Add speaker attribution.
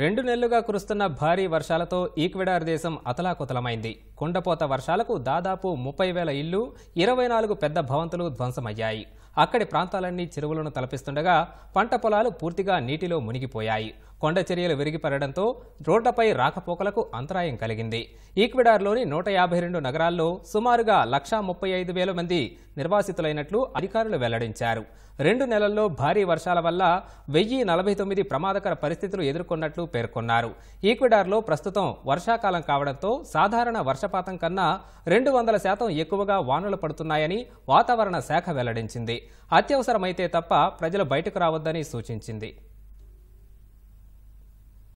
Speaker 1: రెండు నెలలుగా కురుస్తున్న భారీ వర్షాలతో ఈక్వెడార్ దేశం అతలాకుతలమైంది కుండపోత వర్షాలకు దాదాపు ముప్పై వేల ఇళ్లు ఇరవై నాలుగు పెద్ద భవంతులు ధ్వంసమయ్యాయి అక్కడి ప్రాంతాలన్నీ చెరువులను తలపిస్తుండగా పంట పొలాలు పూర్తిగా నీటిలో మునిగిపోయాయి కొండ చర్యలు విరిగిపడడంతో రోడ్లపై రాకపోకలకు అంతరాయం కలిగింది ఈక్వెడార్లోని నూట యాభై రెండు నగరాల్లో సుమారుగా లక్షా ముప్పై ఐదు వేల మంది నిర్వాసితులైనట్లు అధికారులు వెల్లడించారు రెండు నెలల్లో భారీ వర్షాల వల్ల వెయ్యి నలభై తొమ్మిది ప్రమాదకర పరిస్థితులు ఎదుర్కొన్నట్లు పేర్కొన్నారు ఈక్వెడార్లో ప్రస్తుతం వర్షాకాలం కావడంతో సాధారణ వర్షపాతం కన్నా రెండు వందల శాతం ఎక్కువగా వానలు పడుతున్నాయని వాతావరణ శాఖ వెల్లడించింది అత్యవసరమైతే తప్ప ప్రజలు బయటకు రావద్దని సూచించింది